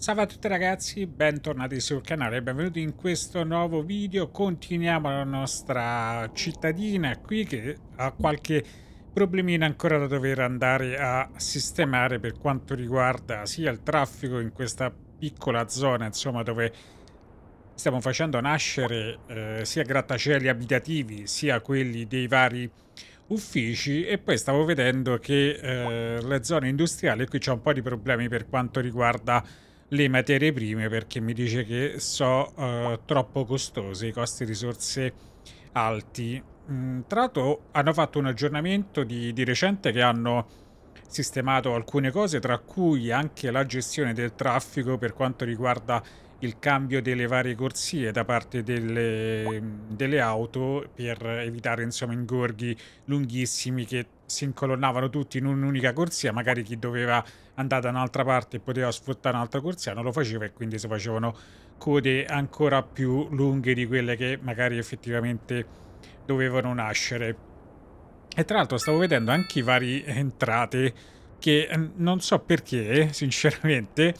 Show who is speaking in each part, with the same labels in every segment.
Speaker 1: Salve a tutti ragazzi, bentornati sul canale e benvenuti in questo nuovo video. Continuiamo la nostra cittadina qui che ha qualche problemino ancora da dover andare a sistemare per quanto riguarda sia il traffico in questa piccola zona insomma dove stiamo facendo nascere eh, sia grattacieli abitativi sia quelli dei vari uffici e poi stavo vedendo che eh, le zone industriali qui c'è un po' di problemi per quanto riguarda le materie prime perché mi dice che sono uh, eh, troppo costose i costi risorse alti. Mm, tra l'altro hanno fatto un aggiornamento di, di recente che hanno sistemato alcune cose, tra cui anche la gestione del traffico per quanto riguarda il cambio delle varie corsie da parte delle, delle auto per evitare insomma, ingorghi lunghissimi che si incolonnavano tutti in un'unica corsia, magari chi doveva andare da un'altra parte e poteva sfruttare un'altra corsia non lo faceva e quindi si facevano code ancora più lunghe di quelle che magari effettivamente dovevano nascere. E tra l'altro stavo vedendo anche i vari entrate che ehm, non so perché, sinceramente,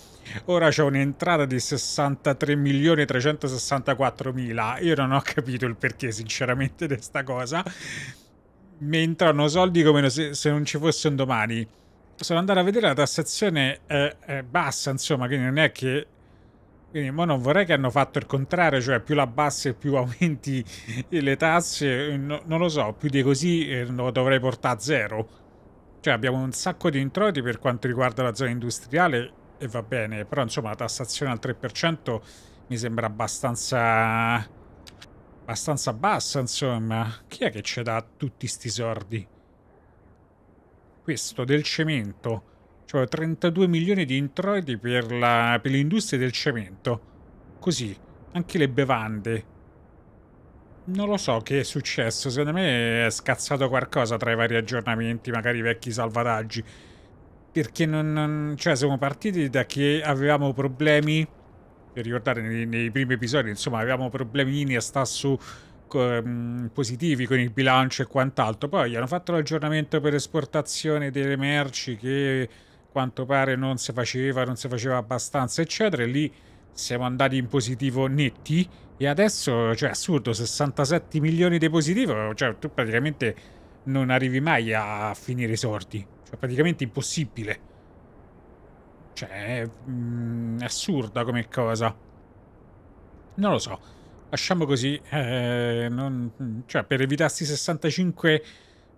Speaker 1: ora c'è un'entrata di 63.364.000. Io non ho capito il perché, sinceramente, di questa cosa. Mi entrano soldi come se, se, non ci fosse un domani. Sono andato a vedere la tassazione eh, eh, bassa, insomma, quindi non è che... Quindi ma non vorrei che hanno fatto il contrario, cioè più la bassa e più aumenti le tasse, no, non lo so, più di così eh, lo dovrei portare a zero. Cioè abbiamo un sacco di introiti per quanto riguarda la zona industriale e va bene, però insomma la tassazione al 3% mi sembra abbastanza... abbastanza bassa, insomma. Chi è che ci dà tutti sti sordi? Questo, del cemento. Cioè 32 milioni di introiti per l'industria del cemento. Così, anche le bevande. Non lo so che è successo, secondo me è scazzato qualcosa tra i vari aggiornamenti, magari i vecchi salvataggi. Perché non, non... Cioè, siamo partiti da che avevamo problemi, per ricordare nei, nei primi episodi, insomma, avevamo problemini a star su mm, positivi con il bilancio e quant'altro. Poi hanno fatto l'aggiornamento per esportazione delle merci che quanto pare non si faceva, non si faceva abbastanza, eccetera. E lì siamo andati in positivo netti. E adesso, cioè, assurdo, 67 milioni di positivo, cioè, tu praticamente non arrivi mai a finire i sorti. Cioè, praticamente impossibile. Cioè, mm, è mh, assurda come cosa. Non lo so. Lasciamo così. Eh, non, cioè, per evitarsi 65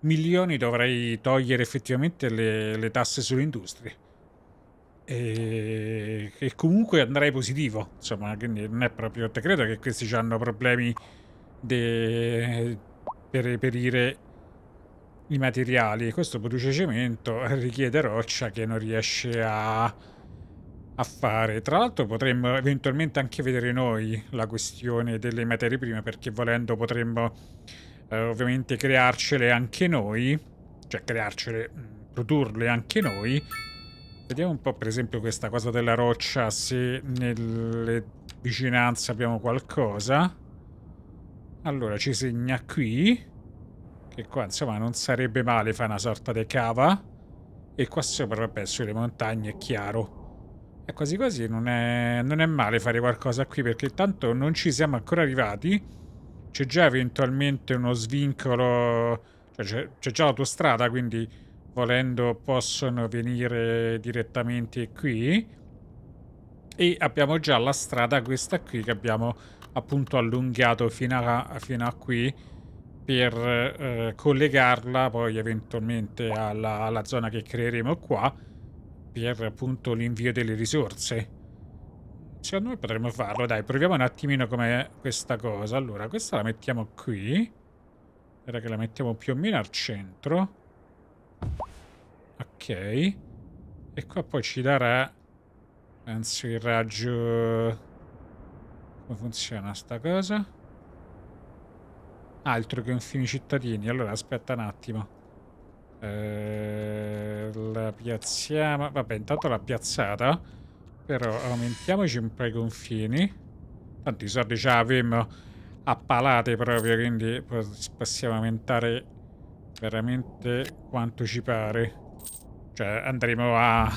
Speaker 1: milioni dovrei togliere effettivamente le, le tasse sulle industrie e, e comunque andrei positivo, insomma, quindi non è proprio, te credo che questi hanno problemi de, per reperire i materiali. Questo produce cemento, richiede roccia che non riesce a, a fare. Tra l'altro potremmo eventualmente anche vedere noi la questione delle materie prime, perché volendo potremmo eh, ovviamente crearcele anche noi, cioè crearcele, mm, produrle anche noi Vediamo un po' per esempio questa cosa della roccia, se nelle vicinanze abbiamo qualcosa. Allora ci segna qui, che qua insomma non sarebbe male fare una sorta di cava. E qua sopra, vabbè, sulle montagne è chiaro. E quasi quasi non è, non è male fare qualcosa qui, perché tanto non ci siamo ancora arrivati. C'è già eventualmente uno svincolo, cioè c'è già l'autostrada, quindi volendo possono venire direttamente qui e abbiamo già la strada questa qui che abbiamo appunto allungato fino a, fino a qui per eh, collegarla poi eventualmente alla, alla zona che creeremo qua per appunto l'invio delle risorse secondo me potremmo farlo dai proviamo un attimino com'è questa cosa allora questa la mettiamo qui era che la mettiamo più o meno al centro Ok. E qua poi ci darà... Penso il raggio... Come funziona sta cosa? Altro che confini cittadini. Allora aspetta un attimo. Eh, la piazziamo... Vabbè, intanto l'ha piazzata. Però aumentiamoci un po' i confini. Tanti soldi già avevamo a palate proprio, quindi possiamo aumentare veramente quanto ci pare. Cioè, andremo a,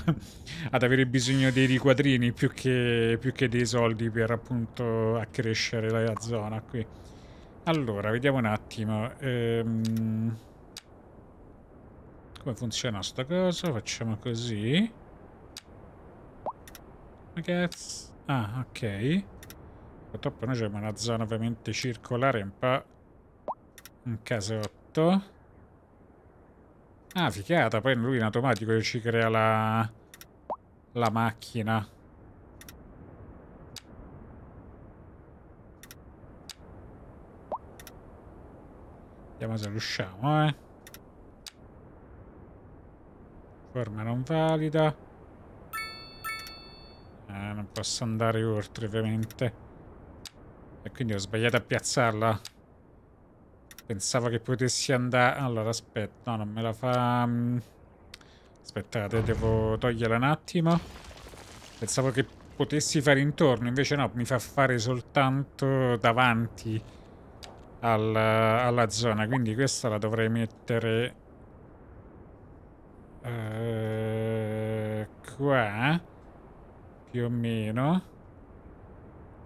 Speaker 1: ad avere bisogno dei riquadrini più che, più che dei soldi per appunto accrescere la zona qui. Allora, vediamo un attimo. Ehm, come funziona sta cosa? Facciamo così. Ah, ok. Purtroppo noi abbiamo una zona ovviamente circolare un po'... Un casotto. Ah, fichiata, poi lui in automatico ci crea la... la macchina. Vediamo se riusciamo, eh. Forma non valida. Eh, non posso andare oltre, ovviamente. E quindi ho sbagliato a piazzarla. Pensavo che potessi andare... Allora, aspetta. No, non me la fa... Mm. Aspettate, devo toglierla un attimo. Pensavo che potessi fare intorno, invece no, mi fa fare soltanto davanti alla, alla zona. Quindi questa la dovrei mettere... Eh, qua. Più o meno.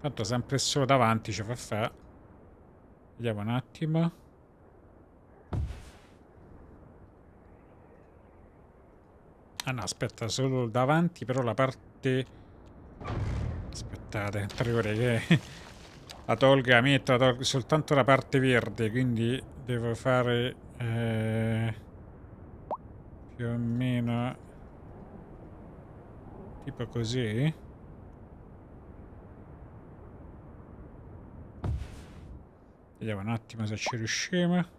Speaker 1: Tanto sempre solo davanti ci fa fare. Vediamo un attimo. Ah no, aspetta, solo davanti, però la parte... Aspettate, tre ore che... La tolga, metto la tolga, soltanto la parte verde, quindi devo fare... Eh, più o meno... Tipo così... Vediamo un attimo se ci riusciamo.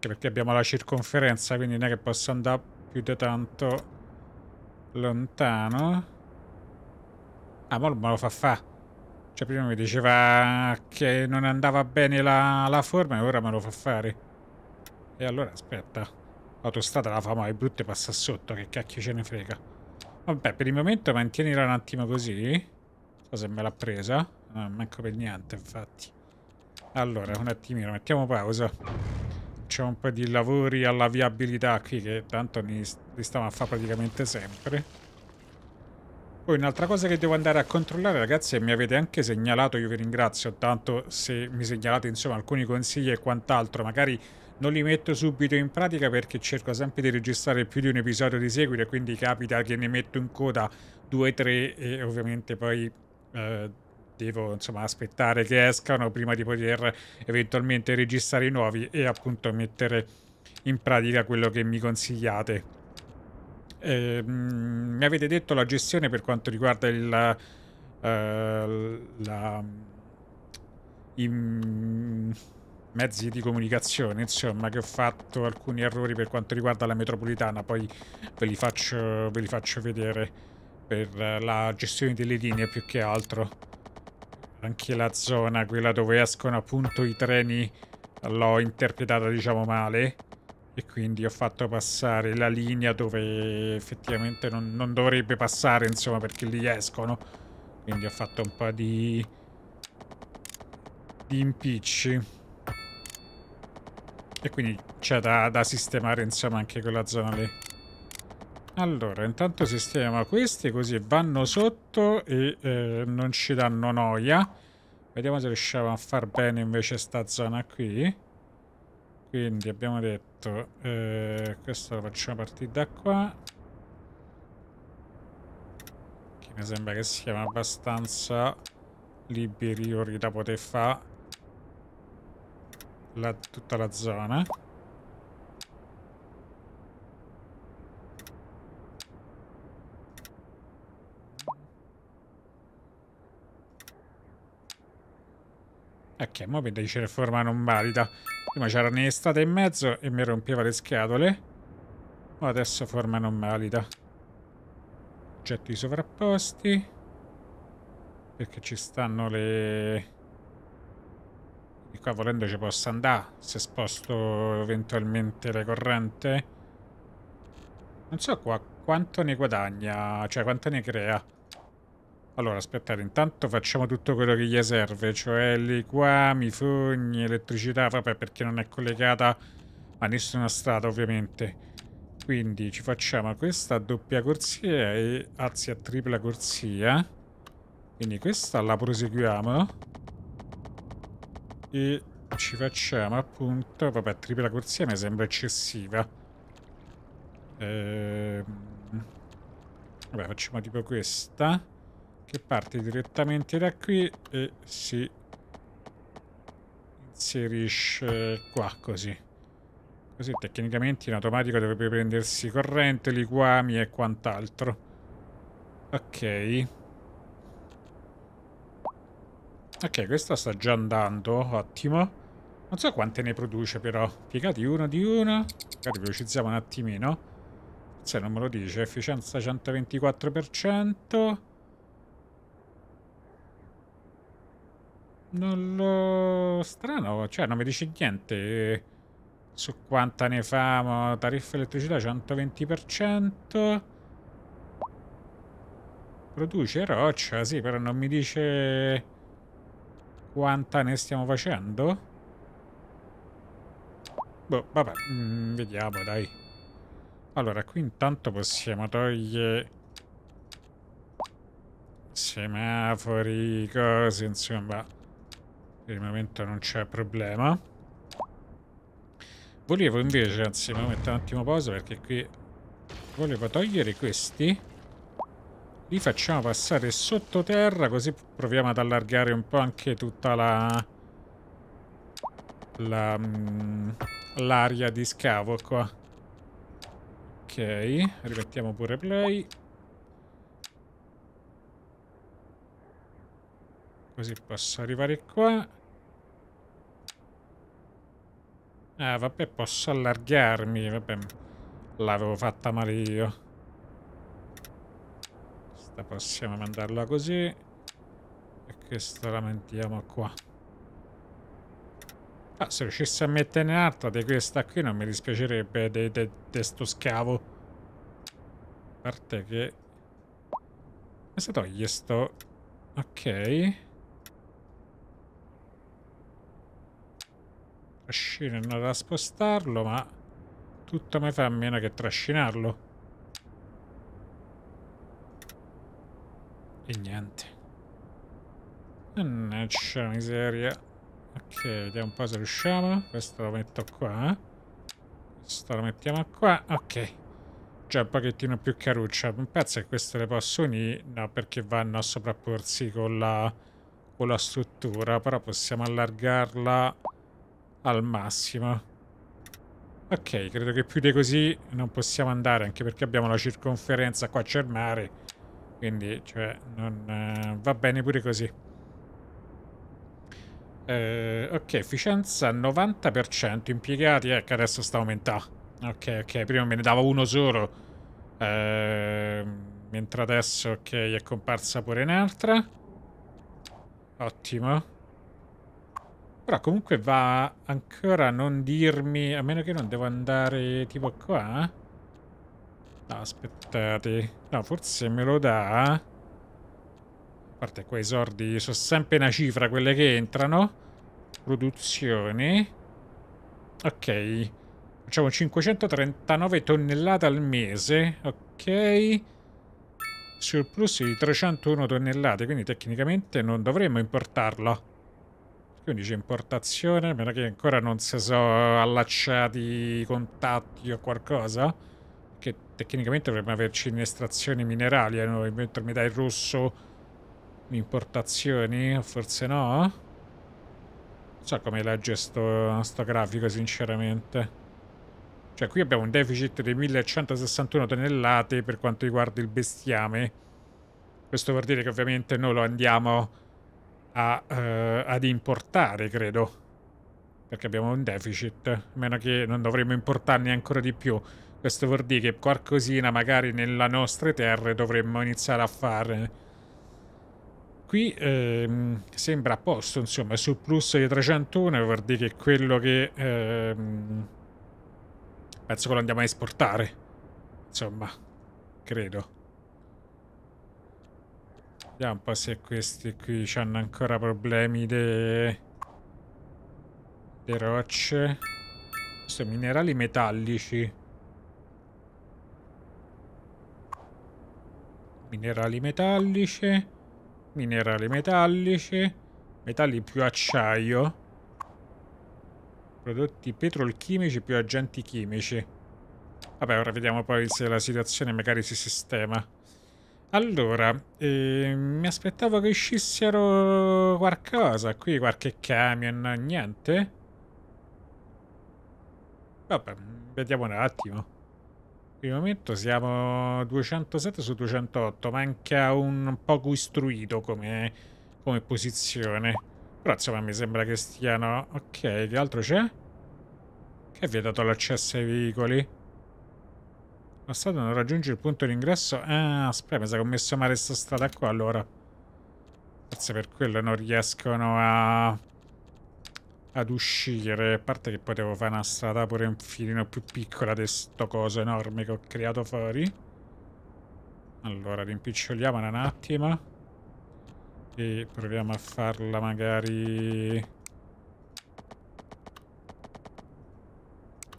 Speaker 1: Anche perché abbiamo la circonferenza, quindi non è che posso andare più di tanto lontano. Ah, ma me lo fa fa. Cioè prima mi diceva che non andava bene la, la forma e ora me lo fa fare. E allora aspetta. L'autostrada la fa mai brutta e passa sotto, che cacchio ce ne frega. Vabbè, per il momento mantienila un attimo così. So se me l'ha presa. No, manco per niente, infatti. Allora, un attimino, mettiamo pausa c'è un po' di lavori alla viabilità qui che tanto li, li stiamo a fare praticamente sempre. Poi un'altra cosa che devo andare a controllare ragazzi e mi avete anche segnalato, io vi ringrazio tanto se mi segnalate insomma alcuni consigli e quant'altro, magari non li metto subito in pratica perché cerco sempre di registrare più di un episodio di seguito e quindi capita che ne metto in coda due o tre e ovviamente poi... Eh, devo insomma aspettare che escano prima di poter eventualmente registrare i nuovi e appunto mettere in pratica quello che mi consigliate. Eh, mi avete detto la gestione per quanto riguarda il, uh, la, i mezzi di comunicazione, insomma, che ho fatto alcuni errori per quanto riguarda la metropolitana, poi ve li faccio, ve li faccio vedere per la gestione delle linee più che altro anche la zona, quella dove escono appunto i treni, l'ho interpretata diciamo male e quindi ho fatto passare la linea dove effettivamente non, non dovrebbe passare insomma perché lì escono quindi ho fatto un po' di, di impicci e quindi c'è da, da sistemare insomma anche quella zona lì allora, intanto sistemiamo questi così vanno sotto e eh, non ci danno noia. Vediamo se riusciamo a far bene invece sta zona qui. Quindi abbiamo detto, eh, questo lo facciamo partire da qua. Che mi sembra che siamo abbastanza liberi da poter fare tutta la zona. Ok, mo per dice forma non valida. Prima c'era un'estate in mezzo e mi rompeva le scatole. Ma adesso forma non valida. Oggetti sovrapposti. Perché ci stanno le... E qua volendo ci posso andare se sposto eventualmente la corrente. Non so qua quanto ne guadagna, cioè quanto ne crea. Allora, aspettate, intanto facciamo tutto quello che gli serve, cioè liquami, fogni, elettricità, vabbè, perché non è collegata a nessuna strada, ovviamente. Quindi ci facciamo questa doppia corsia e anzi a tripla corsia. Quindi questa la proseguiamo. E ci facciamo appunto... Vabbè, tripla corsia mi sembra eccessiva. Ehm... Vabbè, facciamo tipo questa che parte direttamente da qui e si inserisce qua così così tecnicamente in automatico dovrebbe prendersi corrente, liquami e quant'altro ok ok questa sta già andando ottimo non so quante ne produce però piegati uno di uno magari velocizziamo un attimino se non me lo dice efficienza 124% Non lo... strano, cioè non mi dice niente su quanta ne famo tariffa elettricità 120%. Produce roccia, sì, però non mi dice quanta ne stiamo facendo. Boh, vabbè, mm, vediamo, dai. Allora, qui intanto possiamo togliere semafori, cose, insomma per il momento non c'è problema. Volevo invece, anzi, mi metto un attimo pausa perché qui volevo togliere questi. Li facciamo passare sottoterra così proviamo ad allargare un po' anche tutta la... Mm, l'aria di scavo qua. Ok, rimettiamo pure play. Così posso arrivare qua. Ah, vabbè, posso allargarmi, vabbè. L'avevo fatta male io. Questa possiamo mandarla così. E questa la mettiamo qua. Ah, se riuscissi a metterne un'altra di questa qui non mi dispiacerebbe di questo scavo. A parte che... Come si toglie sto... Ok... Trascino non da spostarlo, ma tutto mi fa a meno che trascinarlo. E niente. Mannaggia miseria. Ok, vediamo un po' se riusciamo. Questo lo metto qua. Eh. Questo lo mettiamo qua. Ok. Già un pochettino più caruccia. Un pezzo che queste le posso unire. No, perché vanno a sovrapporsi con la, con la struttura. Però possiamo allargarla al massimo. Ok, credo che più di così non possiamo andare, anche perché abbiamo la circonferenza, qua c'è il mare, quindi cioè, non, uh, va bene pure così. Uh, ok, efficienza 90%, impiegati, ecco adesso sta aumentando. Ok, ok, prima me ne dava uno solo, uh, mentre adesso ok, è comparsa pure un'altra. Ottimo. Però comunque va ancora a non dirmi... A meno che non devo andare tipo qua. No, aspettate. No, forse me lo dà. A parte qua i sordi sono sempre una cifra quelle che entrano. Produzione. Ok. Facciamo 539 tonnellate al mese. Ok. Surplus di 301 tonnellate. Quindi tecnicamente non dovremmo importarlo. Quindi c'è importazione, meno che ancora non si sono allacciati i contatti o qualcosa. Che tecnicamente dovremmo averci in inestrazioni minerali, eh, mentre mi dai il russo importazioni, forse no? Non so come legge sto, sto grafico, sinceramente. Cioè qui abbiamo un deficit di 1161 tonnellate per quanto riguarda il bestiame. Questo vuol dire che ovviamente noi lo andiamo a, eh, ad importare, credo. Perché abbiamo un deficit, a meno che non dovremmo importarne ancora di più. Questo vuol dire che qualcosina magari nella nostre terre dovremmo iniziare a fare. Qui ehm, sembra a posto, insomma, sul plus di 301 vuol dire che quello che... Ehm, penso che lo andiamo a esportare. Insomma, credo. Vediamo un po' se questi qui hanno ancora problemi de... de rocce. Questi minerali metallici. Minerali metallici. Minerali metallici. Metalli più acciaio. Prodotti petrolchimici più agenti chimici. Vabbè, ora vediamo poi se la situazione magari si sistema. Allora, eh, mi aspettavo che uscissero qualcosa, qui qualche camion, niente? Vabbè, vediamo un attimo. Per il momento siamo 207 su 208, manca un poco istruito come, come posizione. Però insomma mi sembra che stiano... Ok, che altro c'è? Che vi ha dato l'accesso ai veicoli? La strada non raggiunge il punto d'ingresso. Ah, aspetta, mi sa che ho messo male questa strada qua allora. Forse per quello non riescono a... ad uscire. A parte che potevo fare una strada pure un filino più piccola di sto coso enorme che ho creato fuori. Allora, rimpiccioliamola un attimo. E proviamo a farla magari...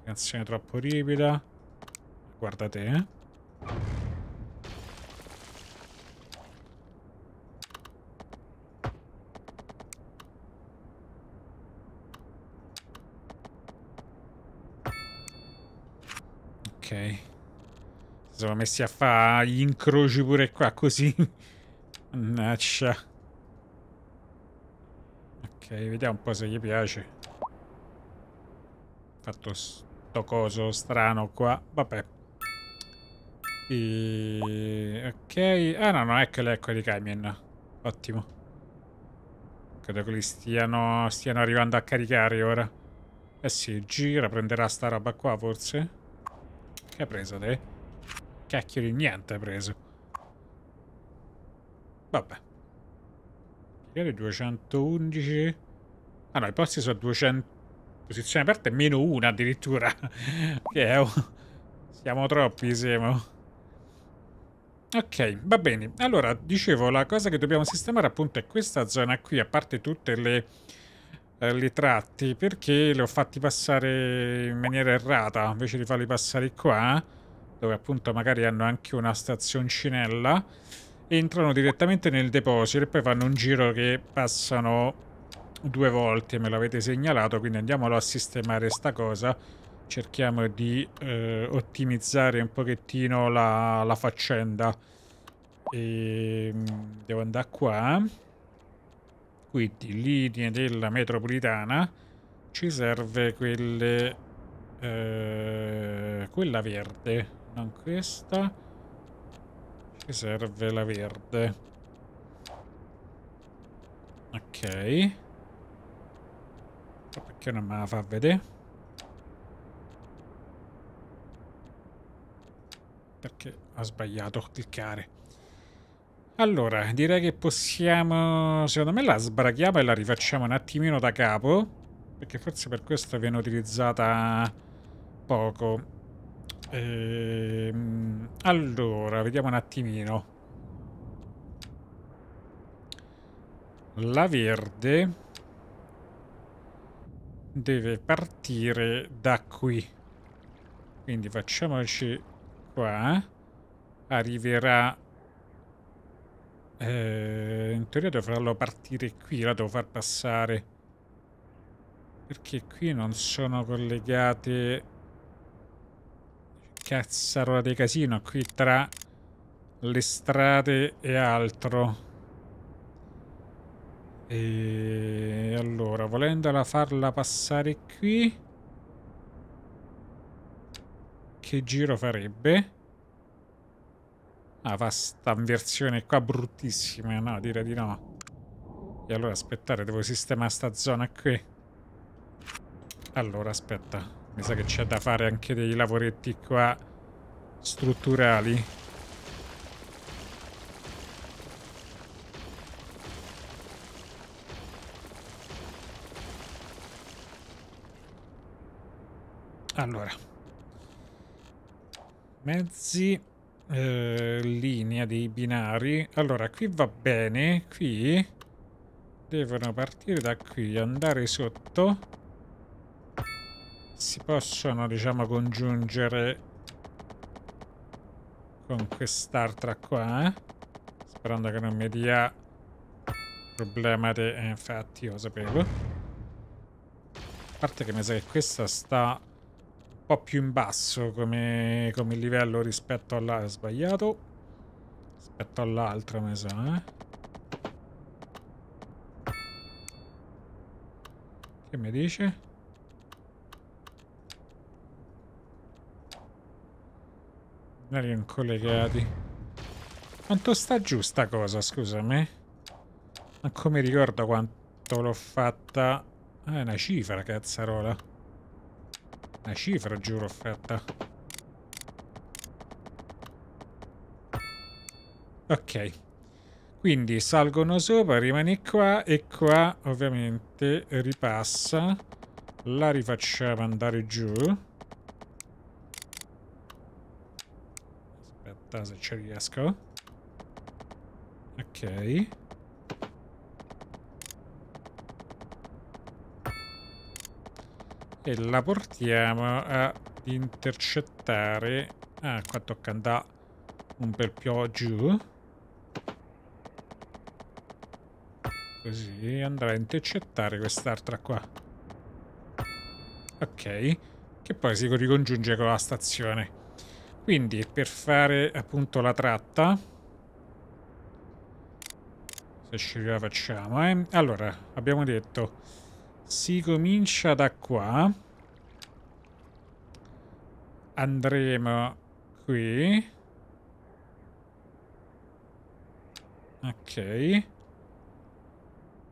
Speaker 1: Canzone troppo ripida. Guarda te, eh. Ok. Siamo messi a fare gli incroci pure qua, così. Mannaccia. Ok, vediamo un po' se gli piace. Fatto sto coso strano qua. Vabbè. E... Ok. Ah no, no, è ecco, che ecco, ecco di Kamen. Ottimo. Credo che li stiano, stiano arrivando a caricare ora. Eh sì, gira, prenderà sta roba qua forse. Che ha preso te? Cacchio di niente ha preso. Vabbè. Magari 211. Ah no, i posti sono 200. Posizione aperta e meno una addirittura. che è... Siamo troppi, siamo. Ok, va bene. Allora, dicevo, la cosa che dobbiamo sistemare appunto è questa zona qui, a parte tutte le, eh, le tratti, perché le ho fatti passare in maniera errata, invece di farli passare qua, dove appunto magari hanno anche una stazioncinella, entrano direttamente nel deposito e poi fanno un giro che passano due volte, me l'avete segnalato, quindi andiamolo a sistemare sta cosa cerchiamo di eh, ottimizzare un pochettino la, la faccenda. E, ehm, devo andare qua. Quindi linee della metropolitana. Ci serve quelle... Eh, quella verde, non questa. Ci serve la verde. Ok. Perché non me la fa vedere? perché ho sbagliato a cliccare. Allora, direi che possiamo... Secondo me la sbrachiamo e la rifacciamo un attimino da capo. Perché forse per questo viene utilizzata poco. Ehm, allora, vediamo un attimino. La verde deve partire da qui. Quindi facciamoci qua arriverà... Eh, in teoria devo farlo partire qui, la devo far passare. Perché qui non sono collegate... Cazzarola di casino, qui tra le strade e altro. E allora, volendola farla passare qui che giro farebbe? Ah, fa sta inversione qua bruttissima. No, direi di no. E allora aspettare, devo sistemare sta zona qui. Allora, aspetta. Mi sa che c'è da fare anche dei lavoretti qua strutturali. Allora. Mezzi, eh, linea dei binari. Allora, qui va bene, qui devono partire da qui, andare sotto. Si possono, diciamo, congiungere con quest'altra qua, eh. sperando che non mi dia problema di... Eh, infatti, io lo sapevo. A parte che mi sa che questa sta po' più in basso come, come livello rispetto all'altro. Sbagliato. Rispetto all'altro, mi sa, eh. Che mi dice? Magari Non collegati. Quanto sta giù sta cosa, scusami? Non come ricordo quanto l'ho fatta? È una cifra, cazzarola. Una cifra, giuro, offerta. Ok. Quindi salgono sopra, rimane qua e qua ovviamente ripassa. La rifacciamo andare giù. Aspetta se ci riesco. Ok. e la portiamo ad intercettare ah qua tocca andare un bel po' giù così andrà a intercettare quest'altra qua ok che poi si ricongiunge con la stazione quindi per fare appunto la tratta se ce la facciamo eh? allora abbiamo detto si comincia da qua. Andremo qui. Ok.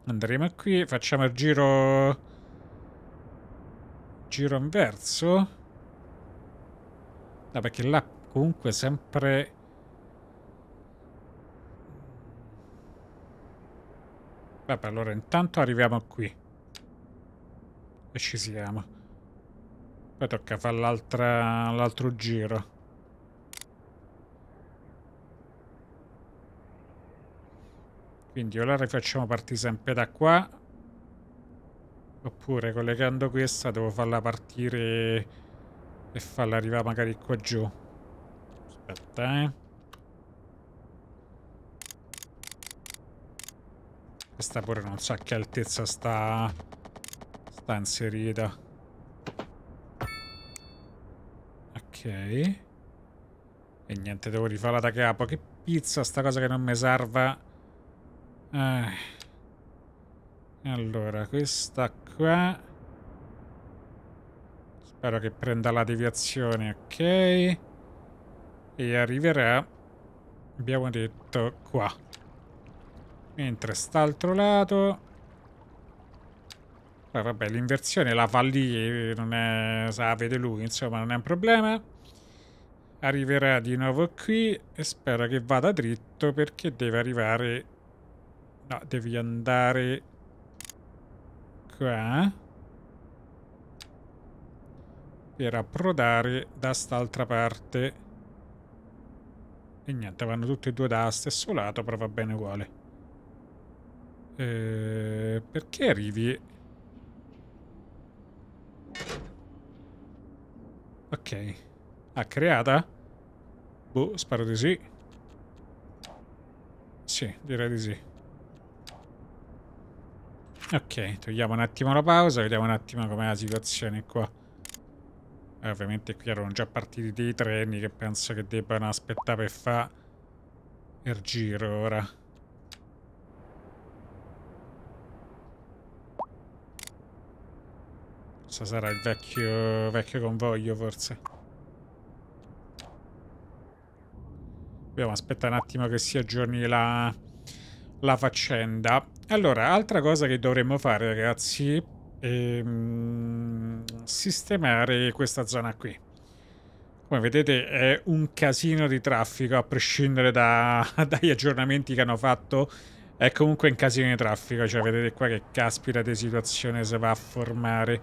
Speaker 1: Andremo qui, facciamo il giro... Giro inverso. No, perché là comunque sempre... Vabbè, allora intanto arriviamo qui. E ci siamo. Poi tocca fare l'altro giro. Quindi ora rifacciamo partire sempre da qua. Oppure collegando questa devo farla partire e farla arrivare magari qua giù. Aspetta, eh. Questa pure non so a che altezza sta sta inserita? Ok. E niente, devo rifarla da capo. Che pizza sta cosa che non mi serve. Ah. Allora, questa qua. Spero che prenda la deviazione, ok. E arriverà, abbiamo detto, qua. Mentre sta lato poi vabbè l'inversione la fa lì, non è, sa, vede lui, insomma non è un problema. Arriverà di nuovo qui e spero che vada dritto perché deve arrivare... No, devi andare qua per approdare da st'altra parte. E niente, vanno tutti e due da stesso lato, però va bene uguale. Eh, perché arrivi Ok. Ha creata? Boh, spero di sì. Sì, direi di sì. Ok, togliamo un attimo la pausa, vediamo un attimo com'è la situazione qua. Eh, ovviamente qui erano già partiti dei treni che penso che debbano aspettare per fare il giro ora. Questo sarà il vecchio, vecchio convoglio, forse. Dobbiamo aspettare un attimo che si aggiorni la, la faccenda. Allora, altra cosa che dovremmo fare, ragazzi, è mm, sistemare questa zona qui. Come vedete è un casino di traffico, a prescindere da, dagli aggiornamenti che hanno fatto, è comunque un casino di traffico. Cioè, vedete qua che caspita di situazione si va a formare.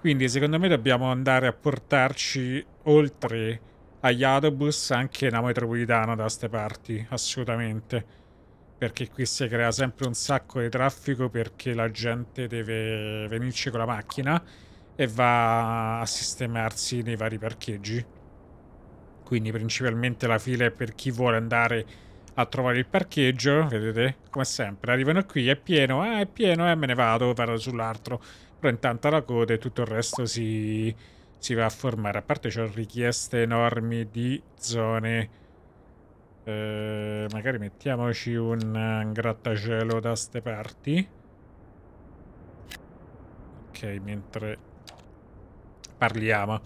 Speaker 1: Quindi secondo me dobbiamo andare a portarci oltre agli autobus anche una metropolitana da queste parti, assolutamente. Perché qui si crea sempre un sacco di traffico perché la gente deve venirci con la macchina e va a sistemarsi nei vari parcheggi. Quindi principalmente la fila è per chi vuole andare a trovare il parcheggio, vedete? Come sempre, arrivano qui, è pieno, ah è pieno, eh me ne vado, vado sull'altro però intanto la coda e tutto il resto si, si va a formare. A parte c'ho richieste enormi di zone. Eh, magari mettiamoci un, eh, un grattacielo da ste parti. Ok, mentre parliamo.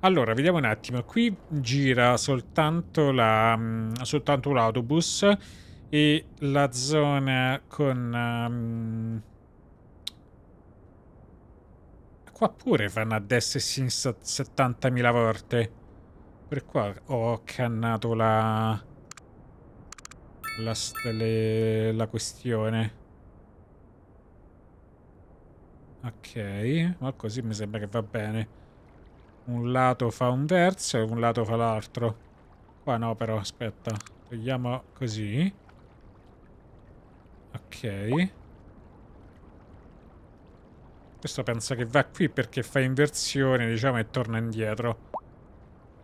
Speaker 1: Allora, vediamo un attimo. Qui gira soltanto l'autobus la, um, e la zona con... Um, qua pure fanno a destra e sinistra 70.000 volte. Per qua ho cannato la... La, stelle, la questione. Ok, ma così mi sembra che va bene. Un lato fa un verso e un lato fa l'altro. Qua no però, aspetta. Togliamo così. Ok. Questo pensa che va qui perché fa inversione, diciamo, e torna indietro.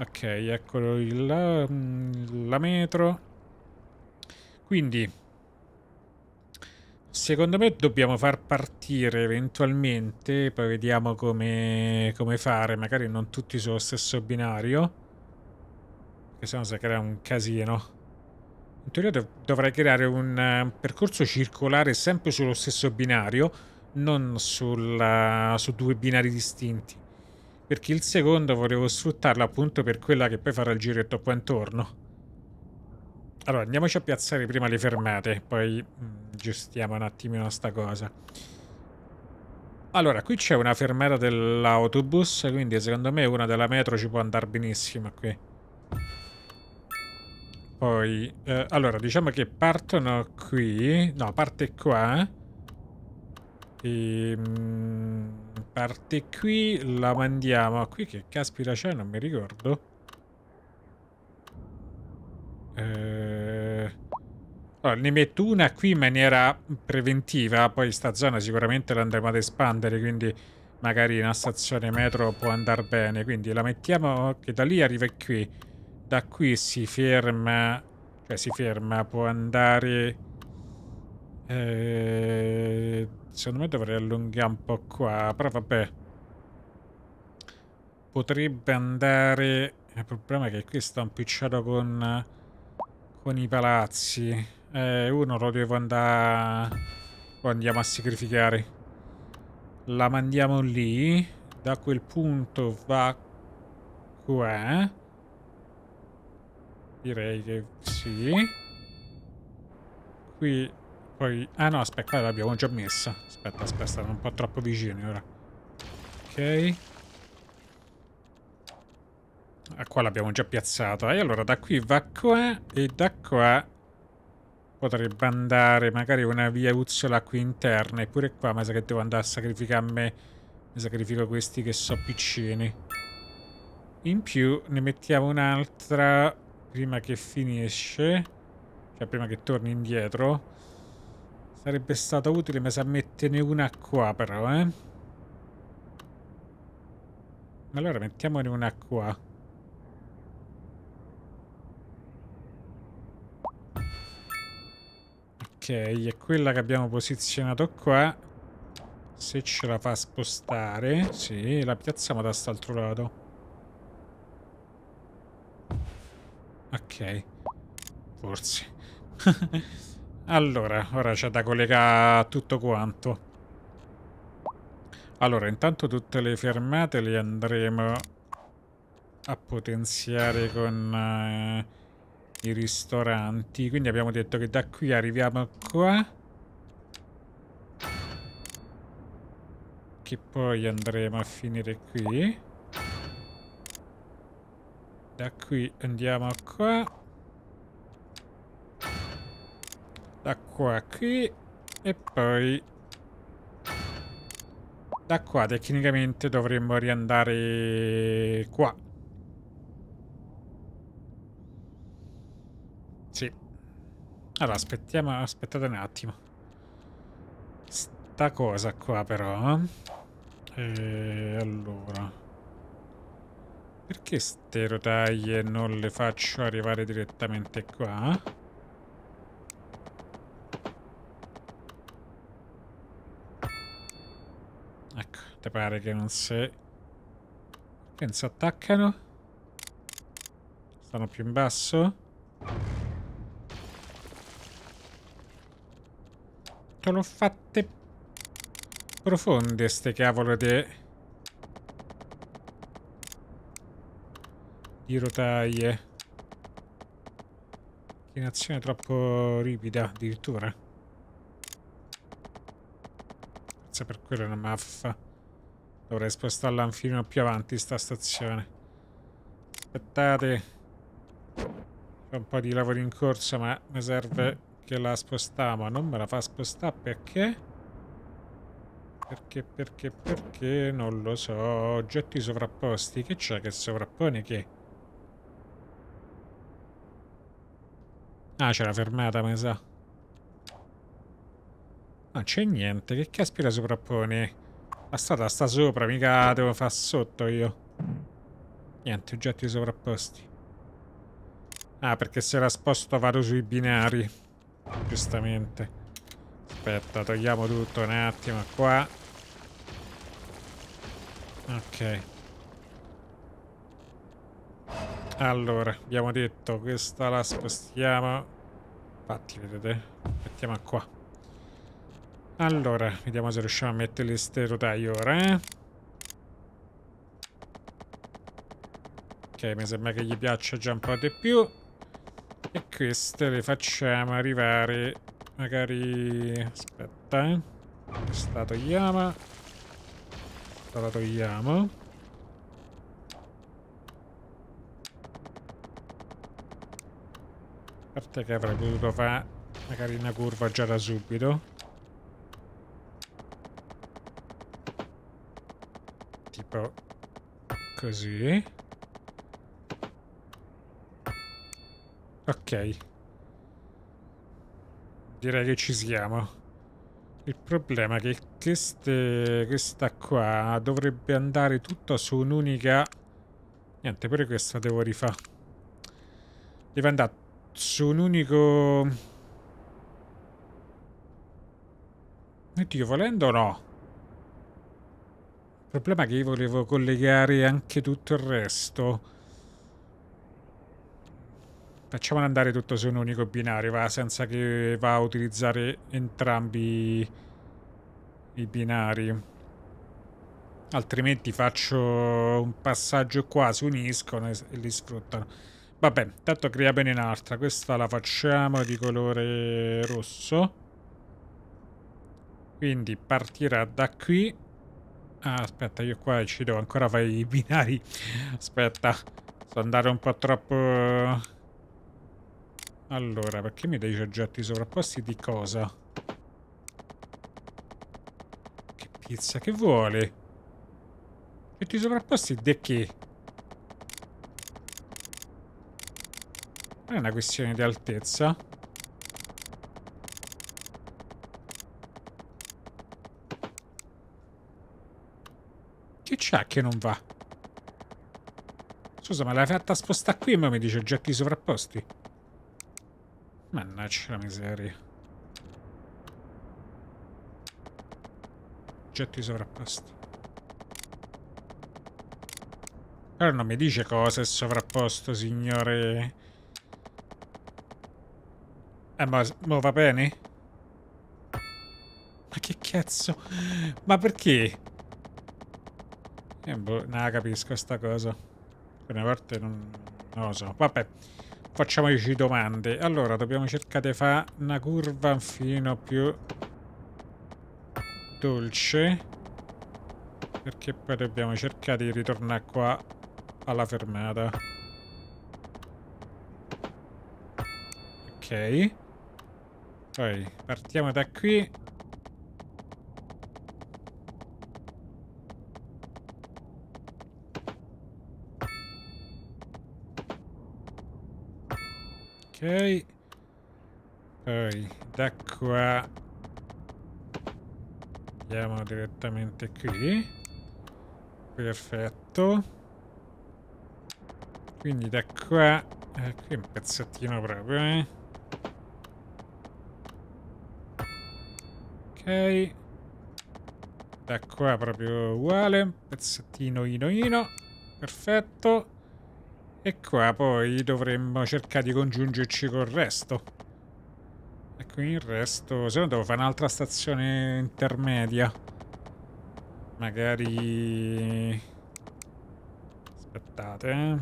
Speaker 1: Ok, eccolo il, la, mm, la metro. Quindi, secondo me dobbiamo far partire eventualmente, poi vediamo come, come fare, magari non tutti sullo stesso binario, perché sennò si crea un casino. In teoria dov dovrei creare un, eh, un percorso circolare sempre sullo stesso binario, non sulla, su due binari distinti. Perché il secondo volevo sfruttarlo appunto per quella che poi farà il giretto qua intorno. Allora, andiamoci a piazzare prima le fermate, poi mh, mm, gestiamo un attimino sta cosa. Allora, qui c'è una fermata dell'autobus, quindi secondo me una della metro ci può andare benissimo qui. Poi, eh, allora, diciamo che partono qui, no, parte qua e, ehm, mh, parte qui, la mandiamo. Qui che caspita c'è, non mi ricordo. Eh... Allora, ne metto una qui in maniera preventiva, poi sta zona sicuramente la andremo ad espandere, quindi magari una stazione metro può andare bene. Quindi la mettiamo che da lì arriva qui. Da qui si ferma, cioè si ferma, può andare eh, secondo me dovrei allungare un po' qua, però vabbè. Potrebbe andare... Il problema è che qui sta impicciato con, con i palazzi. Eh, uno lo devo andare... Lo andiamo a sacrificare. La mandiamo lì. Da quel punto va qua. Direi che sì. Qui poi... Ah no, aspetta, l'abbiamo già messa. Aspetta, aspetta, stanno un po' troppo vicini ora. Ok. Ah, qua l'abbiamo già piazzata. E allora da qui va qua e da qua potrebbe andare magari una via uzzola qui interna. Eppure qua ma sa che devo andare a sacrificarmi... Mi sacrifico questi che so piccini. In più ne mettiamo un'altra prima che finisce. Cioè prima che torni indietro. Sarebbe stato utile, mi sa mettene una qua però, eh. Allora mettiamone una qua. Ok, è quella che abbiamo posizionato qua. Se ce la fa spostare, sì, la piazziamo da quest'altro lato. Ok, forse. Allora, ora c'è da collegare tutto quanto. Allora, intanto tutte le fermate le andremo a potenziare con eh, i ristoranti. Quindi abbiamo detto che da qui arriviamo qua. Che poi andremo a finire qui. Da qui andiamo qua. da qua qui e poi da qua tecnicamente dovremmo riandare qua sì allora aspettiamo aspettate un attimo sta cosa qua però e eh, allora perché ste rotaie non le faccio arrivare direttamente qua? te pare che non si... Che non si attaccano? Stanno più in basso? Te l'ho fatte profonde ste cavolo di... di rotaie. In azione troppo ripida, addirittura. Forse per quello è una maffa. Dovrei spostarla un filino più avanti sta stazione. Aspettate. C'è un po' di lavoro in corso, ma mi serve che la spostiamo. Non me la fa spostare perché? Perché, perché, perché? Non lo so. Oggetti sovrapposti. Che c'è che sovrappone che? Ah, c'è la fermata, mi sa. Non ah, c'è niente. Che caspita sovrappone? La strada sta sopra, mica devo far sotto io. Niente, oggetti sovrapposti. Ah, perché se la sposto vado sui binari. Giustamente. Aspetta, togliamo tutto un attimo qua. Ok. Allora, abbiamo detto, questa la spostiamo. Infatti, vedete? Mettiamo qua. Allora, vediamo se riusciamo a mettere ste rotaie ora, eh? Ok, mi sembra che gli piaccia già un po' di più. E queste le facciamo arrivare magari... Aspetta, eh. Questa togliamo. Questa la togliamo. A parte che avrei potuto fare magari una curva già da subito. però certo. così ok direi che ci siamo il problema è che queste, questa qua dovrebbe andare tutta su un'unica niente pure questa devo rifare deve andare su un unico oddio volendo o no il problema è che io volevo collegare anche tutto il resto. Facciamolo andare tutto su un unico binario, va, senza che va a utilizzare entrambi i binari. Altrimenti faccio un passaggio qua, si uniscono e li sfruttano. Vabbè, intanto crea bene un'altra. Questa la facciamo di colore rosso. Quindi partirà da qui Ah, aspetta, io qua ci devo ancora fare i binari. Aspetta, sto andando un po' troppo... Allora, perché mi dai oggetti sovrapposti di cosa? Che pizza che vuole? Oggetti sovrapposti di che? Non è una questione di altezza? c'è che non va? Scusa, ma l'hai fatta spostare qui e mi dice oggetti sovrapposti? Mannaggia la miseria. Oggetti sovrapposti. Però non mi dice cosa è sovrapposto, signore... Eh, ma, ma va bene? Ma che cazzo? Ma perché? boh, non la capisco sta cosa. Per una parte non, non lo so. Vabbè, facciamoci domande. Allora, dobbiamo cercare di fare una curva un filo più dolce. Perché poi dobbiamo cercare di ritornare qua alla fermata. Ok. Poi partiamo da qui Ok. Poi da qua andiamo direttamente qui. Perfetto. Quindi da qua... Eh, qui un pezzettino proprio, eh. Ok. Da qua proprio uguale. Un pezzettino ino ino. Perfetto. E qua poi dovremmo cercare di congiungerci col resto. E qui il resto... Se no devo fare un'altra stazione intermedia. Magari... Aspettate, eh.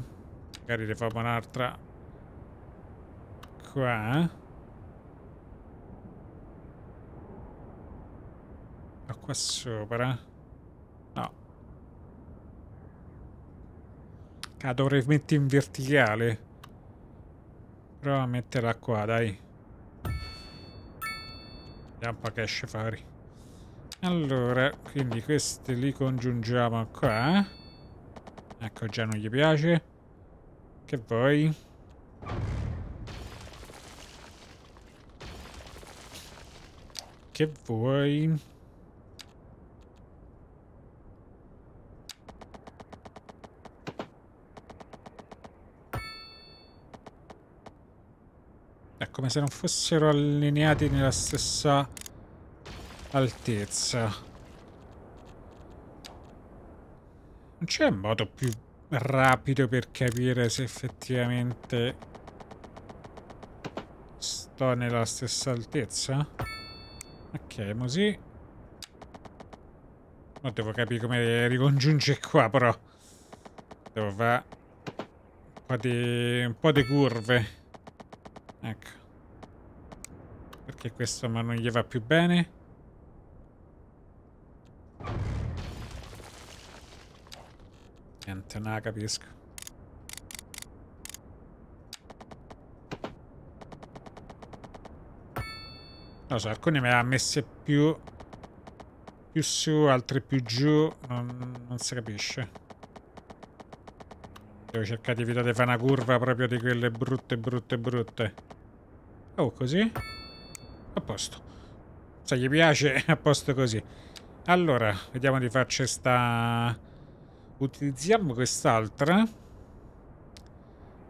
Speaker 1: Magari ne facciamo un'altra... Qua. Eh. O qua sopra. Ah, dovrei mettere in verticale. Prova a metterla qua, dai. Vediamo un po' che esce fuori. Allora, quindi questi li congiungiamo qua. Ecco, già non gli piace. Che vuoi? Che vuoi? come se non fossero allineati nella stessa altezza. Non c'è un modo più rapido per capire se effettivamente sto nella stessa altezza? Ok, così. Ma devo capire come ricongiungere qua però. Devo fare un po' di, un po di curve. Ecco. Perché questo ma non gli va più bene? Niente, non la capisco. Non so, alcuni me l'ha messe più, più su, altri più giù, non, non si capisce. Devo cercare di evitare di fare una curva proprio di quelle brutte, brutte, brutte. Oh, così? A posto. Se gli piace, a posto così. Allora, vediamo di farci sta... Utilizziamo quest'altra.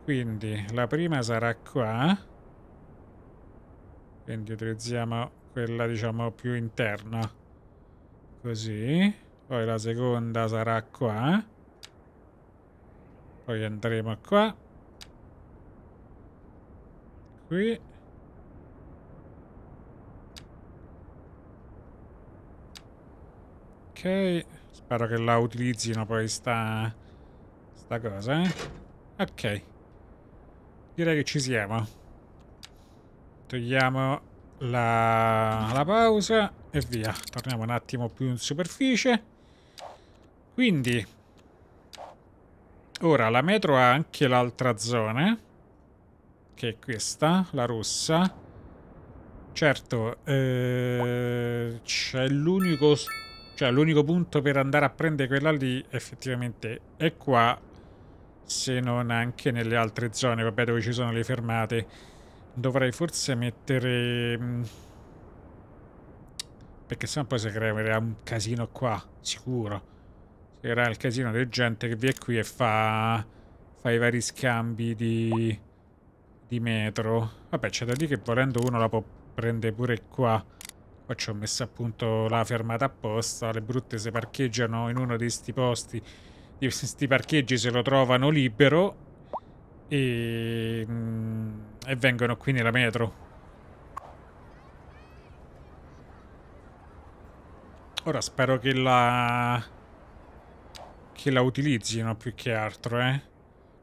Speaker 1: Quindi, la prima sarà qua. Quindi utilizziamo quella, diciamo, più interna. Così. Poi la seconda sarà qua. Poi andremo qua. Qui. spero che la utilizzino poi sta, sta cosa, eh? Ok, direi che ci siamo. Togliamo la, la pausa e via. Torniamo un attimo più in superficie. Quindi, ora la metro ha anche l'altra zona, che è questa, la rossa. Certo, eh, c'è l'unico cioè l'unico punto per andare a prendere quella lì effettivamente è qua, se non anche nelle altre zone, vabbè dove ci sono le fermate. Dovrei forse mettere... Mm, perché sennò poi si creerà un casino qua, sicuro. Si creerà il casino di gente che viene qui e fa, fa i vari scambi di, di metro. Vabbè c'è da dire che volendo uno la può prendere pure qua poi ci ho messo appunto la fermata apposta, le brutte se parcheggiano in uno di questi posti, di questi parcheggi se lo trovano libero e, mm, e vengono qui nella metro. Ora spero che la... che la utilizzino più che altro, eh.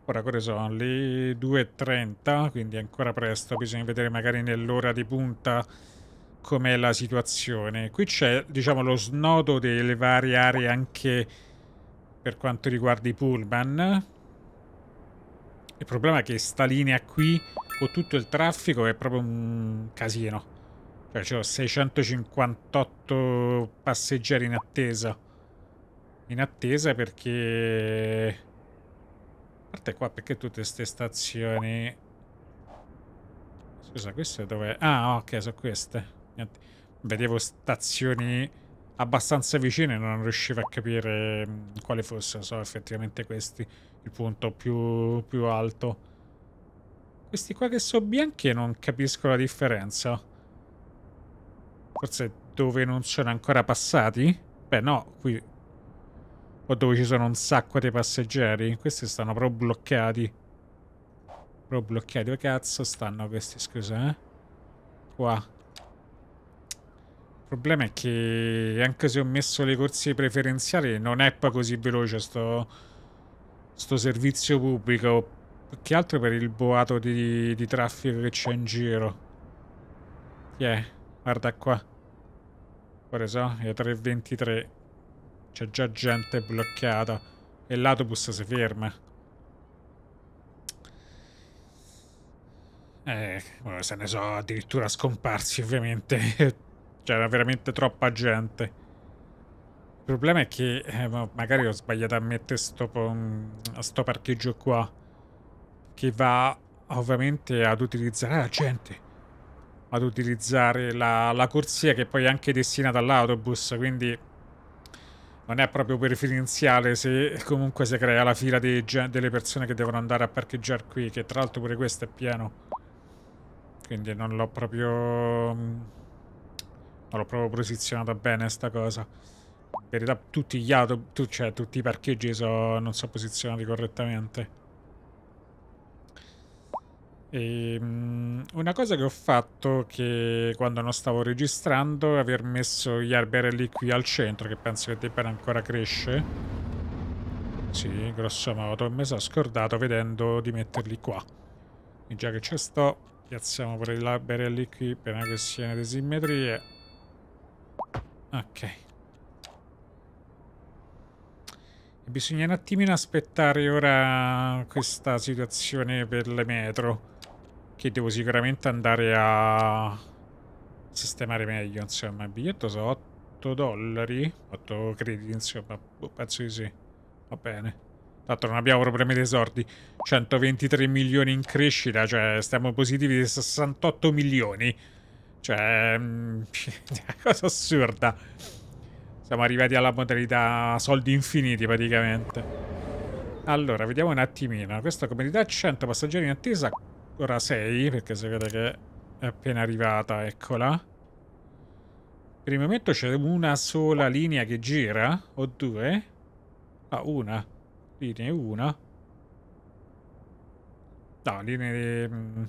Speaker 1: Ora quelle sono le 2.30, quindi ancora presto, bisogna vedere magari nell'ora di punta com'è la situazione. Qui c'è, diciamo, lo snodo delle varie aree anche per quanto riguarda i pullman. Il problema è che sta linea qui, con tutto il traffico, è proprio un casino. Cioè, cioè 658 passeggeri in attesa. In attesa perché... A parte qua, perché tutte queste stazioni... Scusa, queste dove... Ah, ok, sono queste. Niente. Vedevo stazioni abbastanza vicine e non riuscivo a capire mm, quale fosse. So effettivamente questi il punto più, più alto. Questi qua che sono bianchi non capisco la differenza. Forse dove non sono ancora passati? Beh no, qui... O dove ci sono un sacco di passeggeri. Questi stanno proprio bloccati. Proprio bloccati. Dove cazzo stanno questi, scusa, eh? Qua. Il problema è che anche se ho messo le corsie preferenziali non è poi così veloce sto, sto servizio pubblico, più che altro per il boato di, di traffico che c'è in giro. Yeah, guarda qua. Ora so, è 3.23. C'è già gente bloccata e l'autobus si ferma. Eh, se ne so addirittura scomparsi ovviamente cioè, era veramente troppa gente. Il problema è che eh, magari ho sbagliato a mettere sto, mm, sto parcheggio qua. Che va ovviamente ad utilizzare la gente. Ad utilizzare la, la corsia che poi è anche destinata all'autobus. Quindi non è proprio preferenziale se comunque si crea la fila dei, delle persone che devono andare a parcheggiare qui. Che tra l'altro pure questo è pieno. Quindi non l'ho proprio mm, non l'ho proprio posizionata bene sta cosa. In verità tutti gli auto, tu, cioè tutti i parcheggi so, non sono posizionati correttamente. E, um, una cosa che ho fatto che quando non stavo registrando è aver messo gli alberelli qui al centro che penso che debbano ancora crescere. Sì, grosso modo. Mi sono scordato vedendo di metterli qua. E già che ci sto, piazziamo pure gli alberelli qui per una questione di simmetrie. Ok. E bisogna un attimino aspettare ora questa situazione per le metro. Che devo sicuramente andare a sistemare meglio, insomma. Il biglietto so 8 dollari. 8 crediti, insomma. Boh, penso di sì. Va bene. Tanto non abbiamo problemi dei sordi. 123 milioni in crescita, cioè stiamo positivi di 68 milioni. Cioè, mm, una cosa assurda. Siamo arrivati alla modalità soldi infiniti praticamente. Allora, vediamo un attimino. Questa comodità 100 passeggeri in attesa. Ora 6, perché si vede che è appena arrivata, eccola. Per il momento c'è una sola linea che gira, o due. Ah, una. Linea 1. No, linee... Mm,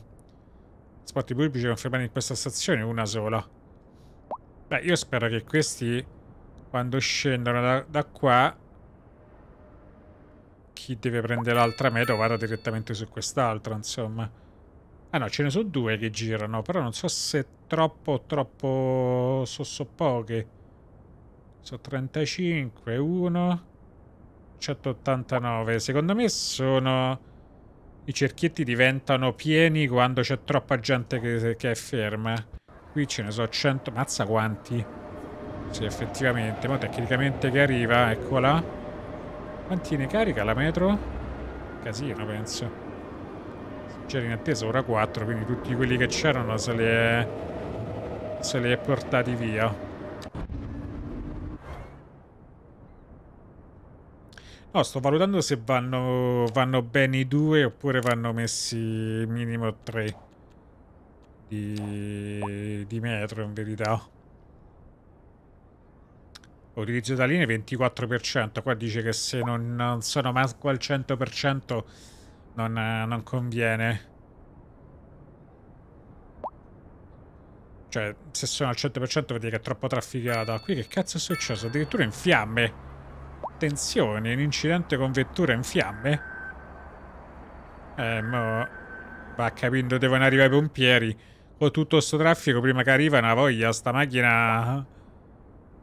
Speaker 1: trasporti pubblici confermati in questa stazione, una sola. Beh, io spero che questi, quando scendono da, da qua, chi deve prendere l'altra metro vada direttamente su quest'altra, insomma. Ah no, ce ne sono due che girano, però non so se troppo, troppo... sono so poche. so 35, 1, 189. Secondo me sono i cerchietti diventano pieni quando c'è troppa gente che, che, è ferma. Qui ce ne sono 100... Mazza quanti? Sì, effettivamente. Ma tecnicamente che arriva, eccola. Quanti ne carica la metro? Casino, penso. C'era in attesa ora 4, quindi tutti quelli che c'erano se li è... se li è portati via. No, sto valutando se vanno, vanno bene i due oppure vanno messi minimo tre di, di metro in verità. Utilizzo da linee 24%, qua dice che se non, non sono manco al 100% non, non conviene. Cioè, se sono al 100% vuol dire che è troppo trafficata. Qui che cazzo è successo? Addirittura in fiamme. Attenzione, un incidente con vettura in fiamme? Eh, mo... Va capendo, devono arrivare i pompieri. Con tutto questo traffico, prima che arrivano, la voglia, sta macchina... Eh?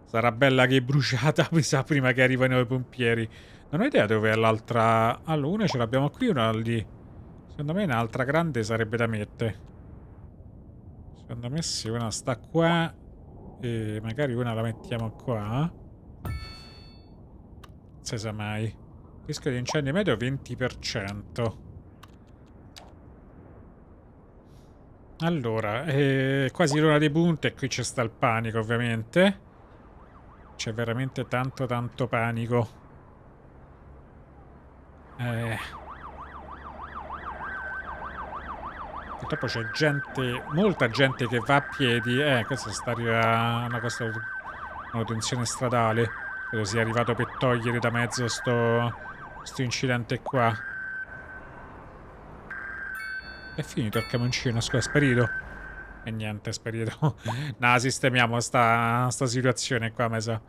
Speaker 1: Sarà bella che è bruciata, mi sa, prima che arrivano i pompieri. Non ho idea dove è l'altra... Allora, ah, una ce l'abbiamo qui, una lì. Secondo me un'altra grande sarebbe da mettere. Secondo me sì, una sta qua. E magari una la mettiamo qua. Eh? Senza mai. Rischio di incendio medio 20%. Allora, è quasi l'ora di punta e qui c'è sta il panico ovviamente. C'è veramente tanto tanto panico. Eh. Purtroppo c'è gente, molta gente che va a piedi. Eh, questo sta arrivando a una, una tensione stradale. Credo sia arrivato per togliere da mezzo sto, sto incidente qua. È finito il camioncino, scusa, è sparito. E niente, è sparito. no, sistemiamo sta, sta situazione qua, mi sa.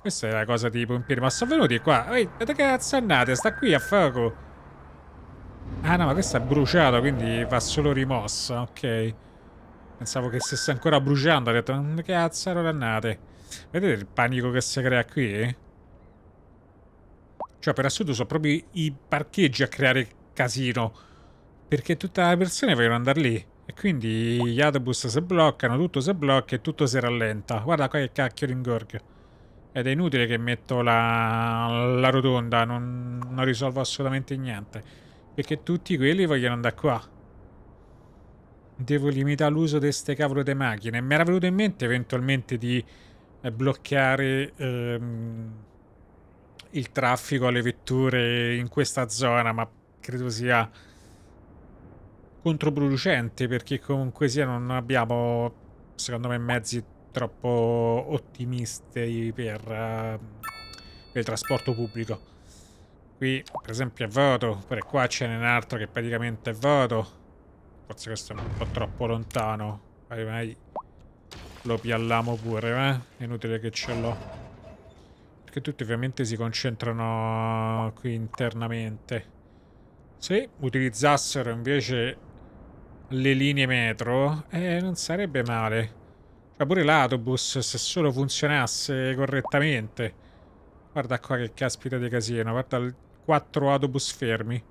Speaker 1: Questa è la cosa dei pompieri. Ma sono venuti qua. Ehi, da cazzo andate? Sta qui a fuoco. Ah no, ma questo è bruciato, quindi va solo rimossa. Ok. Pensavo che stesse ancora bruciando. Ho detto, mm, che cazzo, erano andate. Vedete il panico che si crea qui? Cioè, per assurdo, sono proprio i parcheggi a creare casino. Perché tutte le persone vogliono andare lì. E quindi gli autobus si bloccano, tutto si blocca e tutto si rallenta. Guarda qua che cacchio ringorg. Ed è inutile che metto la, la rotonda, non, non risolvo assolutamente niente. Perché tutti quelli vogliono andare qua. Devo limitare l'uso di queste cavolo di macchine. Mi era venuto in mente eventualmente di è bloccare ehm, il traffico alle vetture in questa zona, ma credo sia controproducente perché comunque sia non abbiamo, secondo me, mezzi troppo ottimisti per, uh, per il trasporto pubblico. Qui, per esempio, è vuoto, oppure qua c'è un altro che praticamente è vuoto. Forse questo è un po' troppo lontano. Vai, vai. Lo pialliamo pure, eh? È inutile che ce l'ho. Perché tutti ovviamente si concentrano qui internamente. Se utilizzassero invece le linee metro, eh, non sarebbe male. Cioè pure l'autobus, se solo funzionasse correttamente. Guarda qua che caspita di casino, guarda quattro autobus fermi.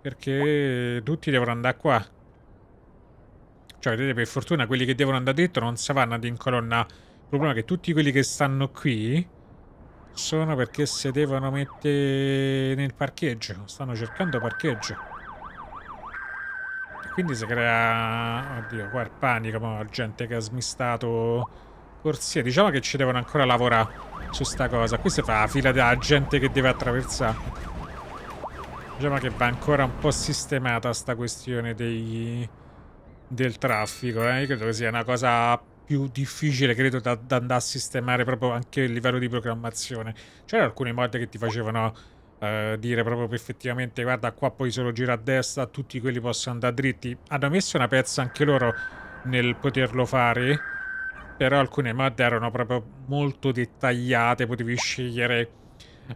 Speaker 1: Perché tutti devono andare qua. Cioè, vedete, per fortuna quelli che devono andare dritto non si vanno ad in colonna. Il problema è che tutti quelli che stanno qui sono perché si devono mettere nel parcheggio. Stanno cercando parcheggio. Quindi si crea... Oddio, qua il panico, ma gente che ha smistato corsie. Diciamo che ci devono ancora lavorare su sta cosa. Qui si fa la fila della gente che deve attraversare. Diciamo che va ancora un po' sistemata sta questione dei del traffico. Eh? Io credo che sia una cosa più difficile, credo, da, da, andare a sistemare proprio anche a livello di programmazione. C'erano alcune mod che ti facevano eh, dire proprio effettivamente guarda qua poi solo gira a destra, tutti quelli possono andare dritti. Hanno messo una pezza anche loro nel poterlo fare, però alcune mod erano proprio molto dettagliate, potevi scegliere...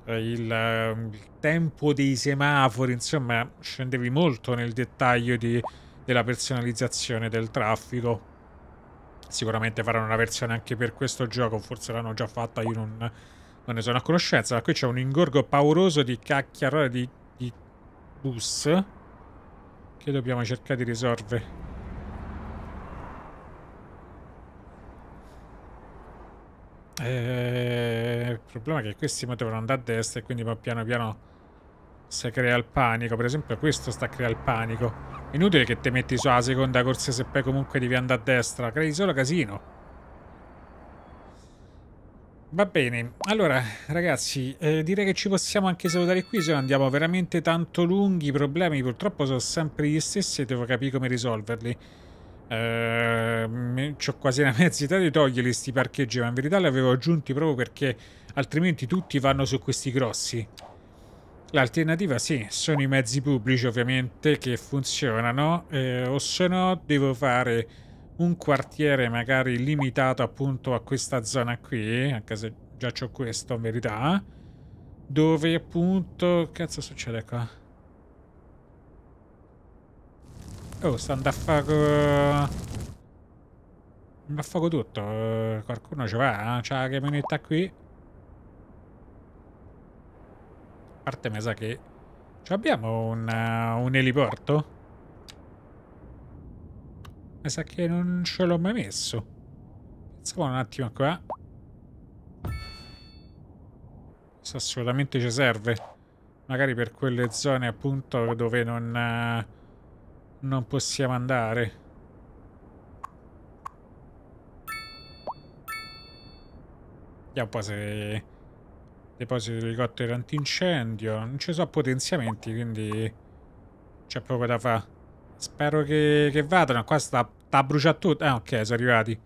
Speaker 1: Eh, il, ehm, il, tempo dei semafori, insomma, scendevi molto nel dettaglio di della personalizzazione del traffico. Sicuramente faranno una versione anche per questo gioco, forse l'hanno già fatta, io non, non, ne sono a conoscenza. Ma qui c'è un ingorgo pauroso di cacchiarole di, di bus che dobbiamo cercare di risolvere. Eh, il problema è che questi mo devono andare a destra e quindi piano piano se crea il panico. Per esempio questo sta a creare il panico. Inutile che te metti sulla seconda corsa se poi comunque devi andare a destra. Crei solo casino. Va bene, allora ragazzi eh, direi che ci possiamo anche salutare qui se no andiamo veramente tanto lunghi, i problemi purtroppo sono sempre gli stessi e devo capire come risolverli. Eh, C'ho quasi una mezz'età di toglierli sti parcheggi ma in verità li avevo aggiunti proprio perché altrimenti tutti vanno su questi grossi. L'alternativa sì, sono i mezzi pubblici ovviamente che funzionano eh, o se no devo fare un quartiere magari limitato appunto a questa zona qui, anche se già c'ho questo in verità, dove appunto... cazzo succede qua? Oh, sta andando a fuoco... Andando a fuoco tutto, eh, qualcuno ci va, eh? c'ha la camionetta qui. parte mi sa che... Ci abbiamo un, uh, un eliporto? Mi sa che non ce l'ho mai messo. Pensavo un attimo qua. Questo assolutamente ci serve. Magari per quelle zone appunto dove non... Uh, non possiamo andare. Vediamo un po' se Deposito di elicottero antincendio. Non ci sono potenziamenti, quindi c'è poco da fare. Spero che, che vadano. Qua sta, sta bruciato tutto. Ah, ok, sono arrivati.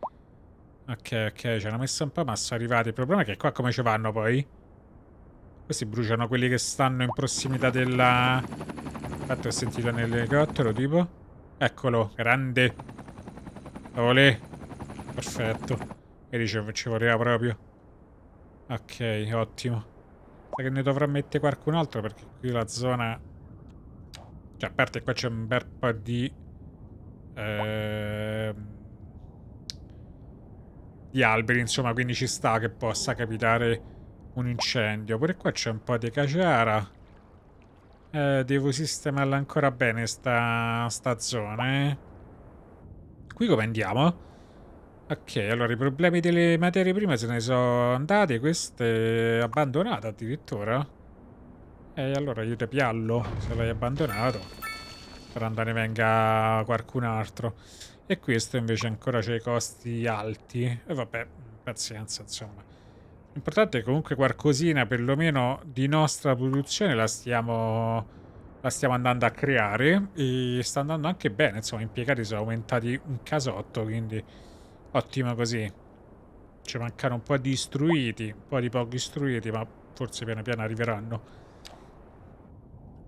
Speaker 1: Ok, ok, ci hanno messo un po', ma sono arrivati. Il problema è che qua come ci vanno poi? Questi bruciano quelli che stanno in prossimità della... Infatti ho sentito nell'elicottero, tipo. Eccolo, grande. Olè. Perfetto. Vedi, ci, ci voleva proprio. Ok, ottimo. Sa che ne dovrò mettere qualcun altro perché qui la zona... Cioè, a parte qua c'è un bel po' di... Ehm, di alberi, insomma, quindi ci sta che possa capitare un incendio. Pure qua c'è un po' di caciara. Eh, devo sistemarla ancora bene sta, sta zona, eh. Qui come andiamo? Ok, allora i problemi delle materie prime se ne sono andate, queste abbandonate addirittura. E allora aiuta Piallo, se l'hai abbandonato. Sperando ne venga qualcun altro. E questo invece ancora c'è i costi alti. E vabbè, pazienza insomma. L'importante è che comunque qualcosina perlomeno di nostra produzione la stiamo la stiamo andando a creare e sta andando anche bene, insomma, impiegati sono aumentati un casotto, quindi Ottimo così. Ci mancano un po' di istruiti, un po' di pochi istruiti, ma forse piano piano arriveranno.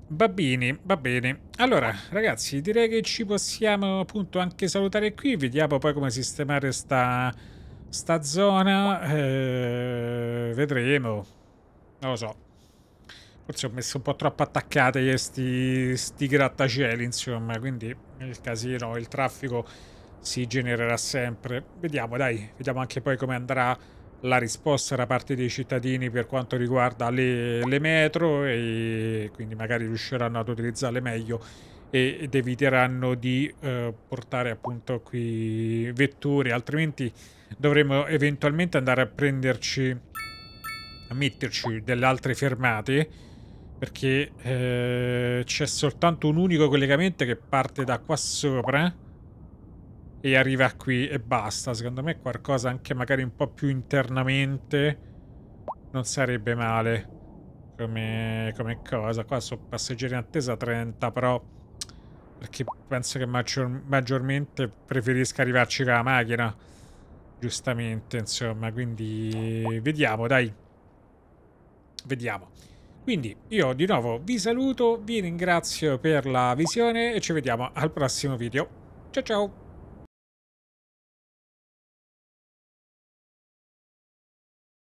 Speaker 1: Babbini, va bene. Allora, ragazzi, direi che ci possiamo appunto anche salutare qui. Vediamo poi come sistemare sta, sta zona. Eh, vedremo. Non lo so. Forse ho messo un po' troppo attaccate questi grattacieli, insomma. Quindi il casino, il traffico si genererà sempre. Vediamo, dai, vediamo anche poi come andrà la risposta da parte dei cittadini per quanto riguarda le, le metro e quindi magari riusciranno ad utilizzarle meglio ed eviteranno di eh, portare appunto qui vetture altrimenti dovremo eventualmente andare a prenderci a metterci delle altre fermate perché eh, c'è soltanto un unico collegamento che parte da qua sopra e arriva qui e basta. Secondo me qualcosa anche magari un po' più internamente non sarebbe male come, come cosa. Qua sono passeggeri in attesa 30, però perché penso che maggior, maggiormente preferisca arrivarci con la macchina. Giustamente, insomma, quindi vediamo, dai. Vediamo. Quindi io di nuovo vi saluto, vi ringrazio per la visione e ci vediamo al prossimo video. Ciao ciao!